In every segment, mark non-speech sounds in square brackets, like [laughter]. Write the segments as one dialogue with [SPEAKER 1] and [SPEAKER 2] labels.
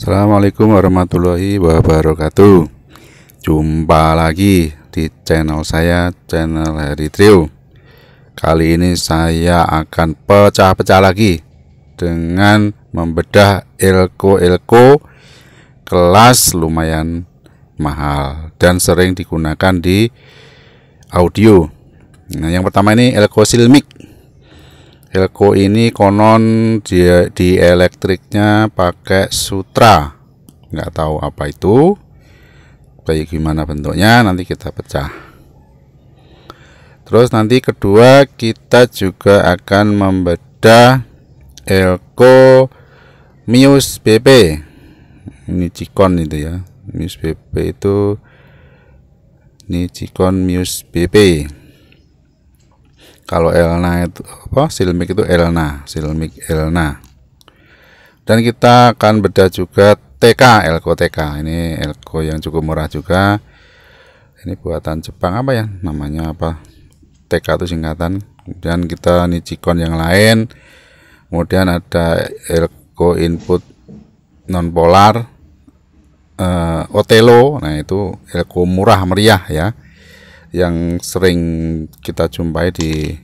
[SPEAKER 1] Assalamualaikum warahmatullahi wabarakatuh Jumpa lagi di channel saya, channel Hari Trio Kali ini saya akan pecah-pecah lagi Dengan membedah elko-elko Kelas lumayan mahal Dan sering digunakan di audio Nah yang pertama ini elko silmik Elko ini konon dia di elektriknya pakai sutra nggak tahu apa itu kayak gimana bentuknya nanti kita pecah terus nanti kedua kita juga akan membedah Elko Mius BP ini Cikon itu ya Mius BP itu ini Cikon Mius BP kalau Elna itu apa? Silmic itu Elna, Silmic Elna. Dan kita akan bedah juga TK, Elko TK. Ini Elko yang cukup murah juga. Ini buatan Jepang apa ya? Namanya apa? TK itu singkatan. Kemudian kita Nichicon yang lain. Kemudian ada Elko input polar uh, eh, Otelo. Nah, itu Elko murah meriah ya yang sering kita jumpai di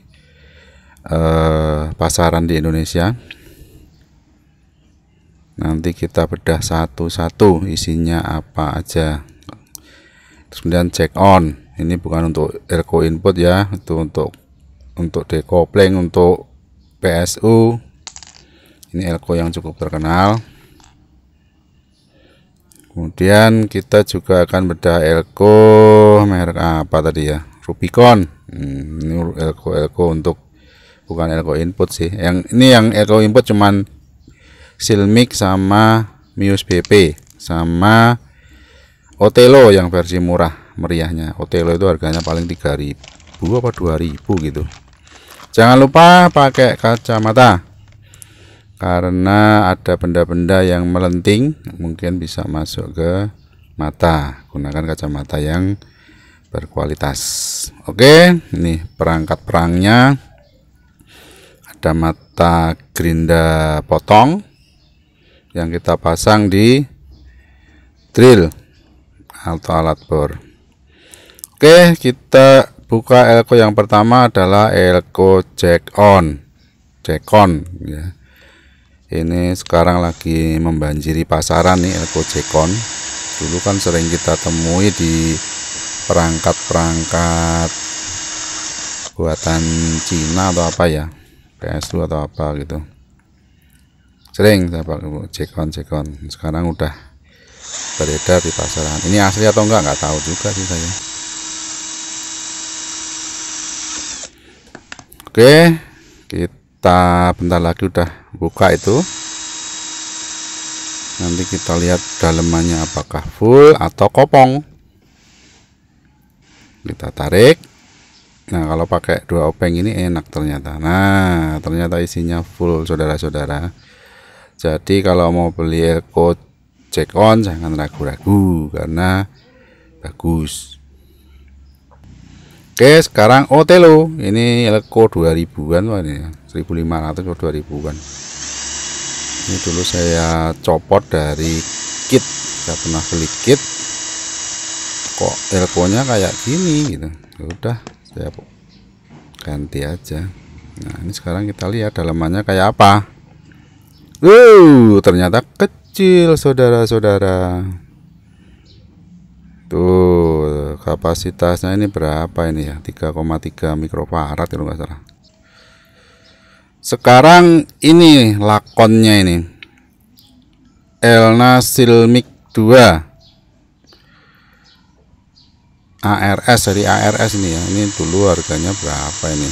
[SPEAKER 1] uh, pasaran di Indonesia. Nanti kita bedah satu-satu isinya apa aja. Terus kemudian check on. Ini bukan untuk elko input ya, itu untuk untuk decoupling untuk PSU. Ini elko yang cukup terkenal kemudian kita juga akan bedah elko merek apa tadi ya Rubicon hmm, ini elko elko untuk bukan elko input sih yang ini yang elko input cuman silmic sama mius bp sama otelo yang versi murah meriahnya otelo itu harganya paling 3000 apa 2000 gitu jangan lupa pakai kacamata karena ada benda-benda yang melenting mungkin bisa masuk ke mata gunakan kacamata yang berkualitas oke ini perangkat perangnya ada mata gerinda potong yang kita pasang di drill atau alat bor oke kita buka elko yang pertama adalah elko jack on jack on ya ini sekarang lagi membanjiri pasaran nih Jekon dulu kan sering kita temui di perangkat-perangkat buatan Cina atau apa ya PS2 atau apa gitu sering saya pakai cekon cekon sekarang udah beredar di pasaran ini asli atau enggak enggak tahu juga sih saya oke kita kita bentar lagi udah buka itu nanti kita lihat dalemannya apakah full atau kopong kita tarik nah kalau pakai dua openg ini enak ternyata nah ternyata isinya full saudara-saudara jadi kalau mau beli elko check on jangan ragu-ragu karena bagus Oke, sekarang Otelo. Ini eleko 2000-an wah ini. 1500 atau 2000-an. Ini dulu saya copot dari kit. Saya pernah beli kit. Kok elkonya kayak gini gitu. Ya udah, saya ganti aja. Nah, ini sekarang kita lihat dalamannya kayak apa. Wow, ternyata kecil saudara-saudara. kapasitasnya ini berapa ini ya 3,3 mikrofarad kalau nggak salah sekarang ini lakonnya ini Elna Silmic 2 ARS dari ARS ini ya ini dulu harganya berapa ini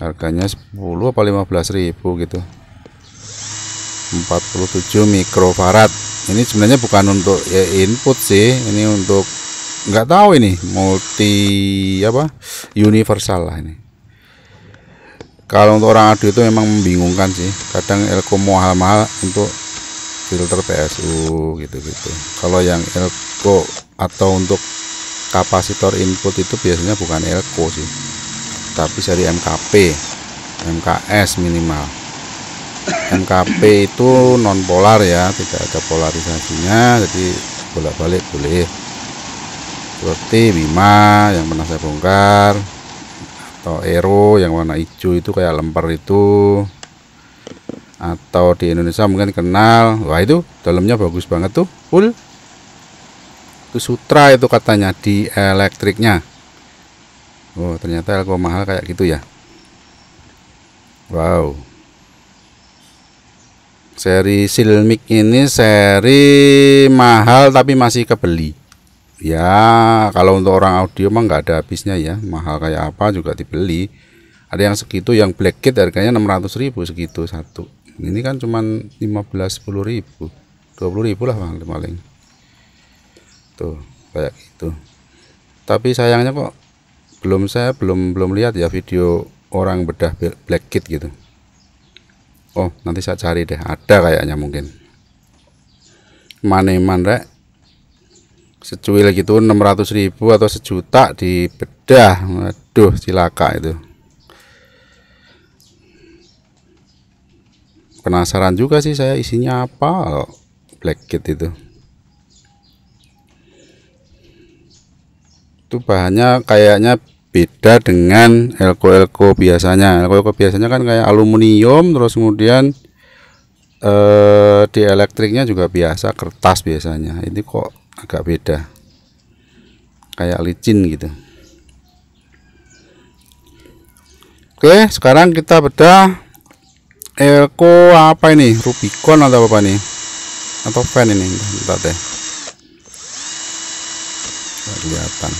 [SPEAKER 1] harganya 10 apa 15 ribu gitu 47 mikrofarad ini sebenarnya bukan untuk ya input sih ini untuk nggak tahu ini multi apa universal lah ini kalau untuk orang adu itu memang membingungkan sih kadang elko mahal-mahal untuk filter PSU gitu-gitu kalau yang elko atau untuk kapasitor input itu biasanya bukan elko sih tapi seri MKP MKS minimal MKP itu non polar ya tidak ada polarisasinya jadi bolak-balik boleh seperti Bima yang pernah saya bongkar atau Ero yang warna hijau itu kayak lempar itu atau di Indonesia mungkin kenal wah itu dalamnya bagus banget tuh full itu sutra itu katanya di elektriknya Oh ternyata elko mahal kayak gitu ya Wow seri silmik ini seri mahal tapi masih kebeli ya kalau untuk orang audio mah nggak ada habisnya ya mahal kayak apa juga dibeli ada yang segitu yang black kit harganya 600 ribu segitu satu ini kan cuman 15 10 ribu 20 ribu lah paling paling tuh kayak gitu tapi sayangnya kok belum saya belum belum lihat ya video orang bedah black kit gitu oh nanti saya cari deh ada kayaknya mungkin maneman rek secuil gitu 600 ribu atau sejuta di bedah waduh silaka itu penasaran juga sih saya isinya apa black kit itu itu bahannya kayaknya beda dengan elko elko biasanya elko elko biasanya kan kayak aluminium terus kemudian eh, di elektriknya juga biasa kertas biasanya ini kok agak beda kayak licin gitu oke sekarang kita bedah Elko apa ini Rubicon atau apa nih atau fan ini kita deh kelihatan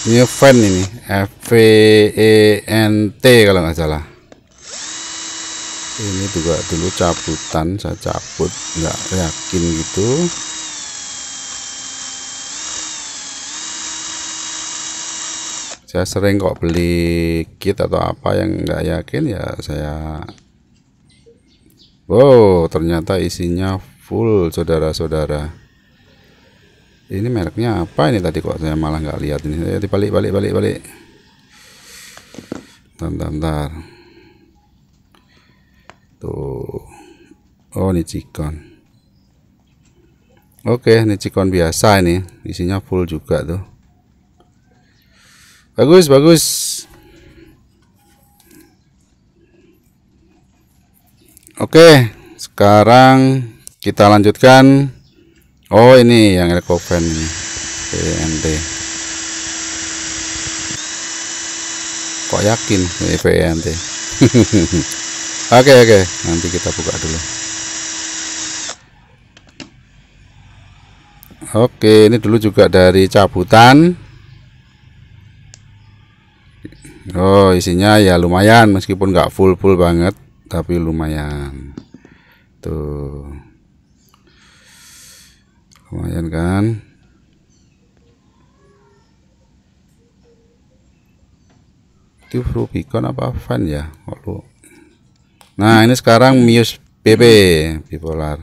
[SPEAKER 1] ini fan ini F e, e N T kalau nggak salah ini juga dulu cabutan saya cabut nggak yakin gitu saya sering kok beli kit atau apa yang nggak yakin ya saya wow ternyata isinya full saudara-saudara ini mereknya apa ini tadi kok saya malah nggak lihat ini saya balik balik balik balik Tantar. bentar, Tuh. Gitu. Oh, ini cikon. Oke, ini cikon biasa ini. Isinya full juga tuh. Bagus, bagus. Oke, sekarang kita lanjutkan. Oh, ini yang elkoven PNT. Kok yakin ini PNT? [laughs] Oke oke, nanti kita buka dulu. Oke, ini dulu juga dari cabutan. Oh, isinya ya lumayan meskipun nggak full-full banget, tapi lumayan. Tuh. Lumayan kan? Itu Rubicon apa fan ya? Kalau Nah, ini sekarang Mius BB bipolar.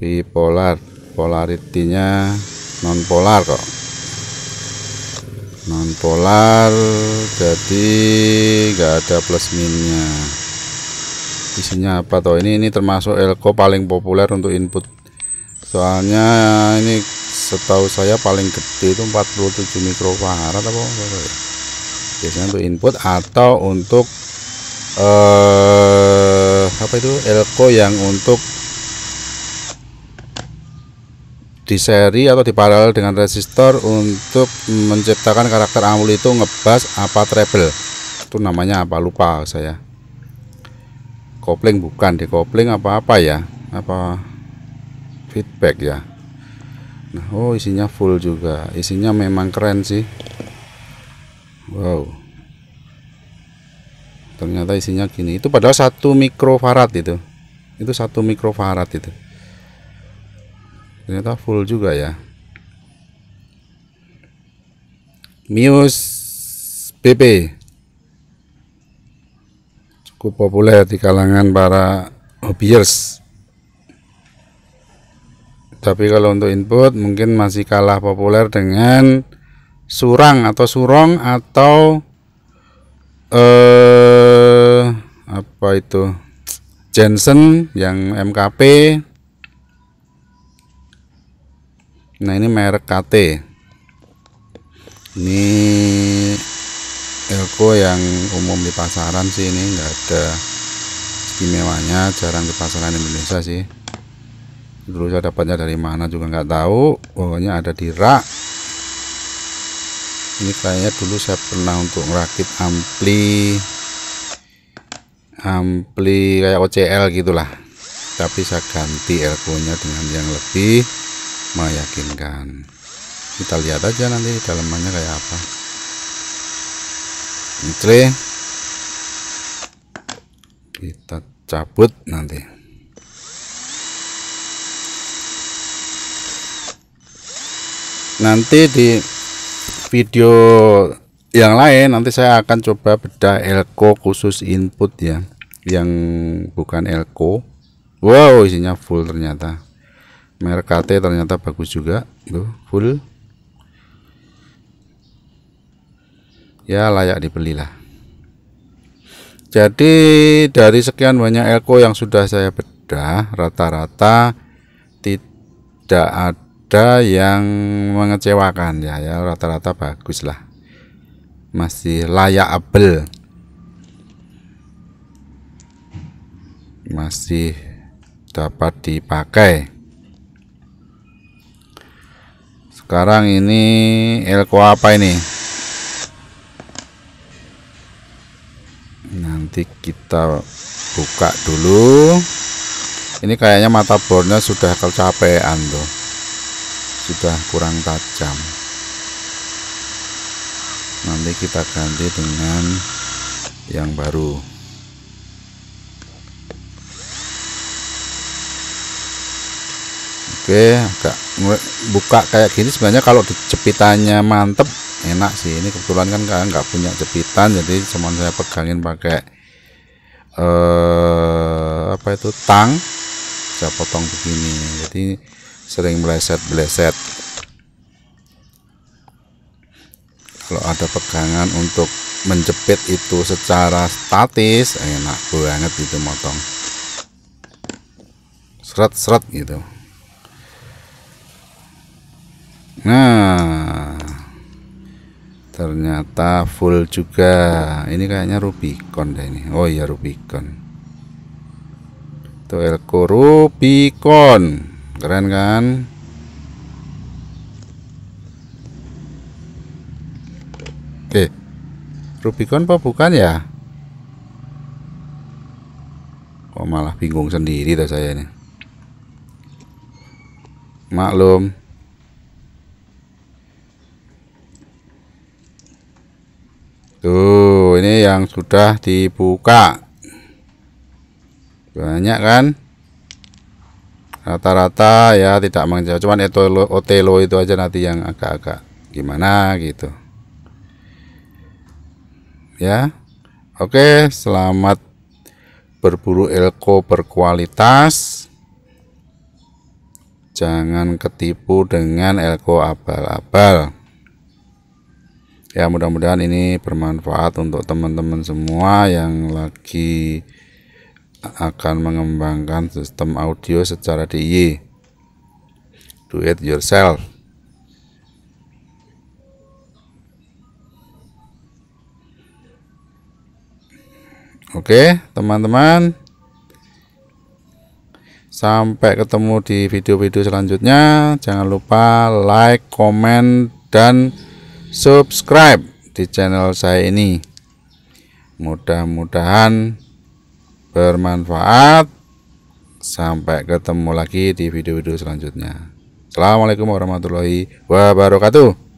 [SPEAKER 1] Bipolar, polaritinya nonpolar kok. nonpolar jadi nggak ada plus minnya. Isinya apa tuh Ini ini termasuk elko paling populer untuk input. Soalnya ini setahu saya paling gede itu 47 mikrofarad apa, apa, Biasanya untuk input atau untuk eh apa itu elko yang untuk di seri atau di paralel dengan resistor untuk menciptakan karakter amul itu ngebas apa treble itu namanya apa lupa saya kopling bukan di kopling apa-apa ya apa feedback ya nah oh isinya full juga isinya memang keren sih wow ternyata isinya gini itu padahal satu mikrofarad itu itu satu mikrofarad itu ternyata full juga ya Mius bp cukup populer di kalangan para hobiers tapi kalau untuk input mungkin masih kalah populer dengan surang atau surong atau eh apa itu Jensen yang MKP nah ini merek KT ini Elko yang umum di pasaran sih ini enggak ada istimewanya jarang di pasaran Indonesia sih dulu saya dapatnya dari mana juga enggak tahu pokoknya ada di rak ini kayaknya dulu saya pernah untuk merakit ampli Ampli kayak OCL gitulah tapi saya ganti elko nya dengan yang lebih meyakinkan kita lihat aja nanti dalamannya kayak apa ini kita cabut nanti nanti di video yang lain nanti saya akan coba bedah elko khusus input ya yang bukan Elko wow isinya full ternyata merek KT ternyata bagus juga tuh full ya layak dibelilah jadi dari sekian banyak elko yang sudah saya bedah rata-rata tidak ada yang mengecewakan ya ya rata-rata bagus lah masih layak abel masih dapat dipakai sekarang ini elko apa ini nanti kita buka dulu ini kayaknya mata bornya sudah kecapean tuh sudah kurang tajam nanti kita ganti dengan yang baru Oke, agak buka kayak gini sebenarnya kalau jepitannya mantep enak sih. Ini kebetulan kan kalian nggak punya jepitan jadi cuma saya pegangin pakai eh apa itu tang. Saya potong begini. Jadi sering meleset, meleset. Kalau ada pegangan untuk menjepit itu secara statis enak banget itu motong. Seret-seret gitu. Nah, ternyata full juga. Ini kayaknya Rubicon deh ini. Oh iya Rubicon. Itu Elko Rubicon. Keren kan? Eh, Rubicon apa bukan ya? Kok malah bingung sendiri dah saya ini. Maklum. Tuh, ini yang sudah dibuka. Banyak kan? Rata-rata ya tidak mengejauh, cuman itu otelo itu aja nanti yang agak-agak gimana gitu. Ya. Oke, selamat berburu elko berkualitas. Jangan ketipu dengan elko abal-abal ya mudah-mudahan ini bermanfaat untuk teman-teman semua yang lagi akan mengembangkan sistem audio secara DIY do it yourself Oke, teman-teman. Sampai ketemu di video-video selanjutnya. Jangan lupa like, comment, dan subscribe subscribe di channel saya ini mudah-mudahan bermanfaat sampai ketemu lagi di video-video selanjutnya Assalamualaikum warahmatullahi wabarakatuh